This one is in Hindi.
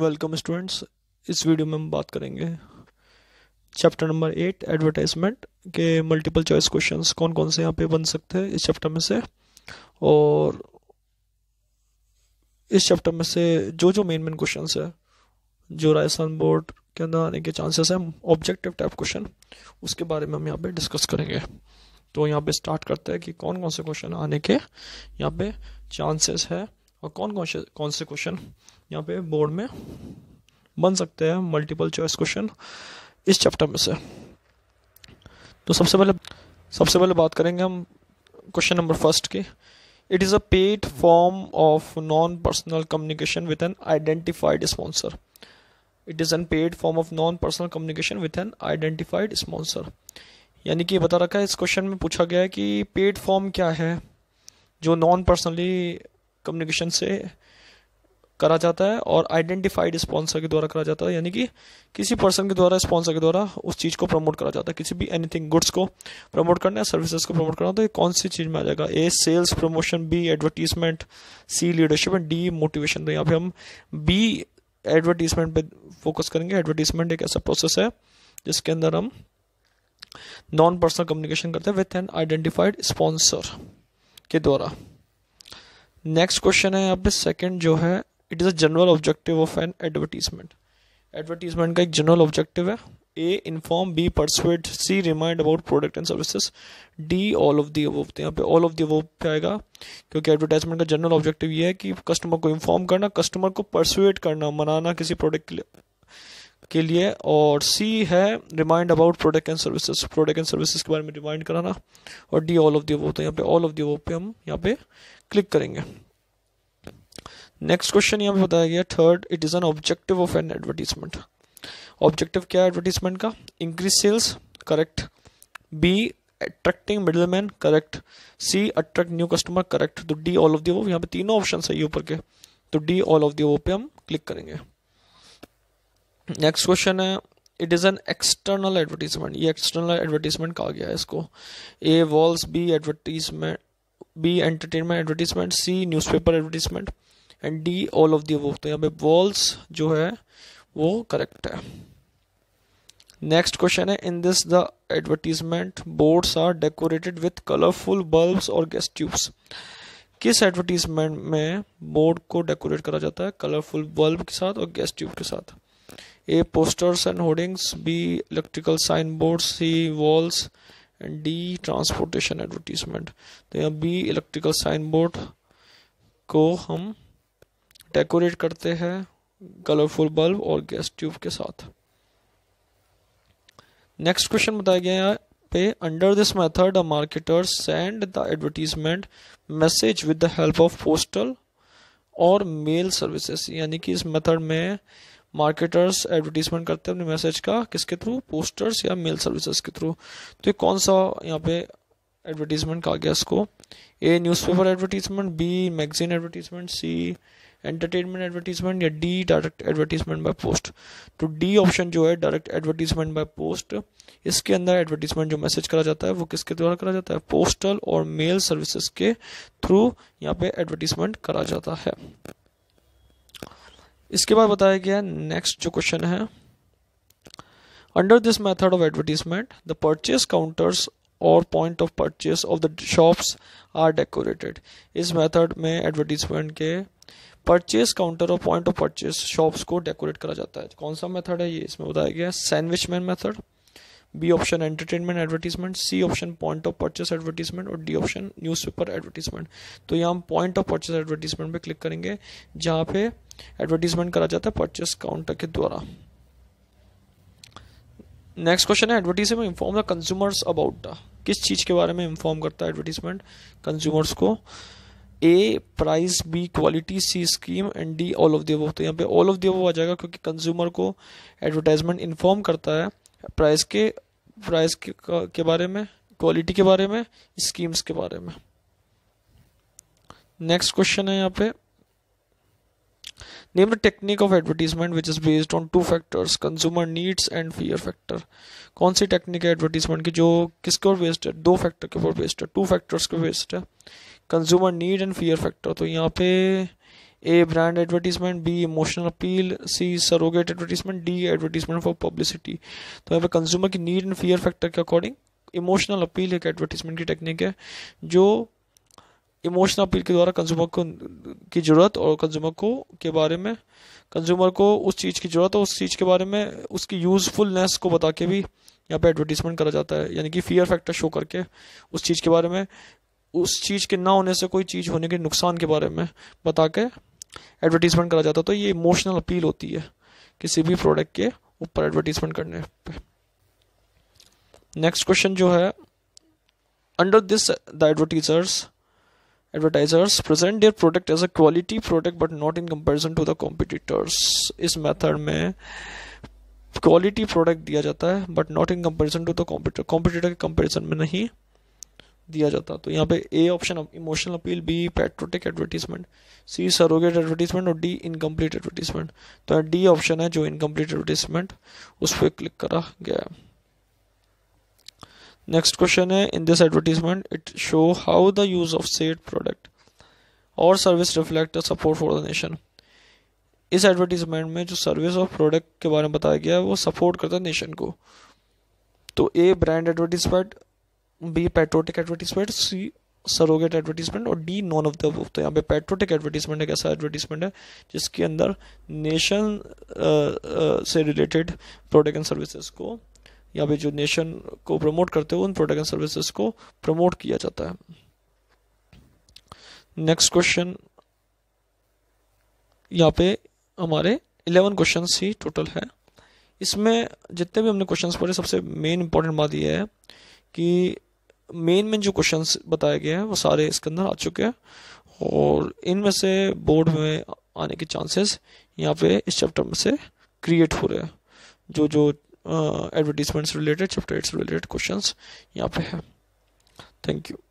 वेलकम स्टूडेंट्स इस वीडियो में हम बात करेंगे चैप्टर नंबर एट एडवर्टाइजमेंट के मल्टीपल चॉइस क्वेश्चंस कौन कौन से यहाँ पे बन सकते हैं इस चैप्टर में से और इस चैप्टर में से जो जो मेन मेन क्वेश्चंस है जो राजस्थान बोर्ड के अंदर आने के चांसेस हैं ऑब्जेक्टिव टाइप क्वेश्चन उसके बारे में हम यहाँ पर डिस्कस करेंगे तो यहाँ पर स्टार्ट करते हैं कि कौन कौन से क्वेश्चन आने के यहाँ पे चांसेस है और कौन कौन से कौन से क्वेश्चन यहाँ पे बोर्ड में बन सकते हैं मल्टीपल चॉइस क्वेश्चन इस चैप्टर में से तो सबसे पहले सबसे पहले बात करेंगे हम क्वेश्चन नंबर फर्स्ट की it is a paid form of non personal communication with an identified sponsor it is an paid form of non personal communication with an identified sponsor यानी कि बता रखा है इस क्वेश्चन में पूछा गया है कि पेड फॉर्म क्या है जो नॉन पर्सनली कम्युनिकेशन से करा जाता है और आइडेंटिफाइड स्पॉन्सर के द्वारा करा जाता है यानी कि किसी पर्सन के द्वारा स्पॉन्सर के द्वारा उस चीज़ को प्रमोट करा जाता है किसी भी एनीथिंग गुड्स को प्रमोट करना है सर्विसेज को प्रमोट करना तो ये कौन सी चीज़ में आ जाएगा A sales promotion B advertisement C leadership and D motivation तो यहाँ पे हम बी एडवर्टीजमेंट पे फोकस करेंगे एडवर्टीजमेंट एक ऐसा प्रोसेस है जिसके अंदर हम नॉन पर्सनल कम्युनिकेशन करते हैं विथ एन आइडेंटिफाइड स्पॉन्सर के द्वारा नेक्स्ट क्वेश्चन है यहाँ पे सेकंड जो है it is a general objective of an advertisement advertisement का एक जनरल ऑब्जेक्टिव है A inform B persuade C remind about product and services D all of the above यहाँ पे ऑल ऑफ दी अवोव पे आएगा क्योंकि एडवर्टाइजमेंट का जनरल ऑब्जेक्टिव ये है कि कस्टमर को इन्फॉर्म करना कस्टमर को परसुएट करना मनाना किसी प्रोडक्ट के लिए के लिए और सी है remind about product and services product and services के बारे में रिमाइंड कराना और डी ऑल ऑफ दी वो तो यहाँ पे ऑल ऑफ दी वो पे हम यहाँ पे क्लिक करेंगे नेक्स्ट क्वेश्चन यहाँ पे बताया गया third it is an objective of an advertisement objective क्या है एडवर्टीजमेंट का increase sales correct B attracting middleman correct C attract new customer correct तो डी ऑल ऑफ दी वो यहाँ पे तीनों ऑप्शन है ये ऊपर के तो डी ऑल ऑफ दी वो पे हम क्लिक करेंगे नेक्स्ट क्वेश्चन है it is an external advertisement ये एक्सटर्नल एडवर्टीजमेंट कहा गया है इसको A walls B advertisement B entertainment advertisement C paper advertisement and D all of the वो तो यहाँ पे वॉल्स जो है वो करेक्ट है नेक्स्ट क्वेश्चन है in this the advertisement boards are decorated with colourful bulb और गैस ट्यूब्स किस एडवर्टीजमेंट में बोर्ड को डेकोरेट करा जाता है कलरफुल बल्ब के साथ और गैस ट्यूब के साथ A posters and hoardings B electrical signboard C walls and D transportation advertisement तो यहाँ बी इलेक्ट्रिकल साइन बोर्ड को हम डेकोरेट करते हैं कलरफुल बल्ब और गैस ट्यूब के साथ नेक्स्ट क्वेश्चन बताया गया है पे under this method the marketer send the advertisement message with the help of postal और मेल सर्विसेज यानी कि इस मेथड में मार्केटर्स एडवर्टीजमेंट करते हैं अपने मैसेज का किसके थ्रू पोस्टर्स या मेल सर्विसेज के थ्रू तो ये कौन सा यहाँ पे एडवर्टीजमेंट कहा गया इसको A newspaper advertisement B magazine advertisement C entertainment advertisement या D direct advertisement by post तो डी ऑप्शन जो है डायरेक्ट एडवर्टीजमेंट बाय पोस्ट इसके अंदर एडवर्टीजमेंट जो मैसेज करा जाता है वो किसके द्वारा करा जाता है पोस्टल और मेल सर्विसेज के थ्रू यहाँ पे एडवर्टीजमेंट करा जाता है इसके बाद बताया गया नेक्स्ट जो क्वेश्चन है under this method of advertisement the purchase counters और point of purchase of the shops are decorated इस मेथड में एडवर्टीजमेंट के परचेज काउंटर और पॉइंट ऑफ परचेज शॉप्स को डेकोरेट करा जाता है कौन सा मेथड है ये इसमें बताया गया sandwich man method B option entertainment advertisement C option point of purchase advertisement और डी ऑप्शन न्यूज़पेपर एडवर्टीजमेंट तो यहाँ हम पॉइंट ऑफ परचेस एडवर्टीजमेंट पे क्लिक करेंगे जहाँ पे एडवर्टीजमेंट करा जाता है परचेस काउंटर के द्वारा नेक्स्ट क्वेश्चन है advertisement inform the consumers about the किस चीज़ के बारे में इन्फॉर्म करता है एडवर्टीजमेंट कंज्यूमर्स को A price B quality C scheme and D all of the above तो यहाँ पे ऑल ऑफ दी अबव आ जाएगा क्योंकि कंज्यूमर को एडवर्टाइजमेंट इन्फॉर्म करता है प्राइस के प्राइस के, के बारे में क्वालिटी के बारे में स्कीम्स के बारे में नेक्स्ट क्वेश्चन है यहाँ पे Name the technique of advertisement which is based on two factors consumer needs and fear factor. कौन सी टेक्निक है एडवर्टीजमेंट की जो किसके ऊपर बेस्ड है दो फैक्टर के ऊपर बेस्ड है टू फैक्टर्स के बेस्ड है consumer need and fear factor तो यहाँ पे A brand advertisement B emotional appeal C surrogate advertisement D advertisement for publicity तो यहाँ पे कंज्यूमर की नीड एंड फियर फैक्टर के अकॉर्डिंग इमोशनल अपील एक एडवर्टीजमेंट की टेक्निक है जो इमोशनल अपील के द्वारा कंज्यूमर को की ज़रूरत और कंज्यूमर को के बारे में कंज्यूमर को उस चीज़ की ज़रूरत और उस चीज़ के बारे में उसकी यूज़फुलनेस को बता के भी यहाँ पे एडवर्टीजमेंट करा जाता है यानी कि फियर फैक्टर शो करके उस चीज़ के बारे में उस चीज़ के ना होने से कोई चीज़ होने के नुकसान के बारे में बता के एडवर्टीजमेंट करा जाता है तो ये इमोशनल अपील होती है किसी भी प्रोडक्ट के ऊपर एडवर्टीजमेंट करने पर नेक्स्ट क्वेश्चन जो है under this the advertisers advertisers present their product as a quality product but not in comparison to the competitors इस मेथड में क्वालिटी प्रोडक्ट दिया जाता है but not in comparison to the competitor competitor के कंपैरिजन में नहीं दिया जाता तो यहाँ पे A option emotional appeal B patriotic advertisement C surrogate advertisement और डी इनकम्प्लीट एडवर्टीजमेंट तो डी ऑप्शन है जो इनकम्प्लीट एडवर्टीजमेंट उस पर क्लिक करा गया है नेक्स्ट क्वेश्चन है in this advertisement it show how the use of said product और service reflect support for the nation इस एडवर्टीजमेंट में जो सर्विस और प्रोडक्ट के बारे में बताया गया है वो सपोर्ट करता है नेशन को तो A brand advertisement B patriotic advertisement C surrogate advertisement और डी नॉन ऑफ द तो यहाँ पे पेट्रोटिक एडवर्टीजमेंट एक ऐसा एडवर्टीजमेंट है जिसके अंदर नेशन से रिलेटेड प्रोडक्ट एंड सर्विसेज को या फिर जो नेशन को प्रमोट करते हो उन प्रोडक्ट एंड सर्विसेज को प्रमोट किया जाता है नेक्स्ट क्वेश्चन यहाँ पे हमारे इलेवन क्वेश्चन ही टोटल है इसमें जितने भी हमने क्वेश्चन पढ़े सबसे मेन इंपॉर्टेंट बात यह है कि मेन मेन जो क्वेश्चन बताए गए हैं वो सारे इसके अंदर आ चुके हैं और इनमें से बोर्ड में आने के चांसेस यहाँ पे इस चैप्टर में से क्रिएट हो रहे हैं जो जो advertisements related chapter related questions यहाँ पे है थैंक यू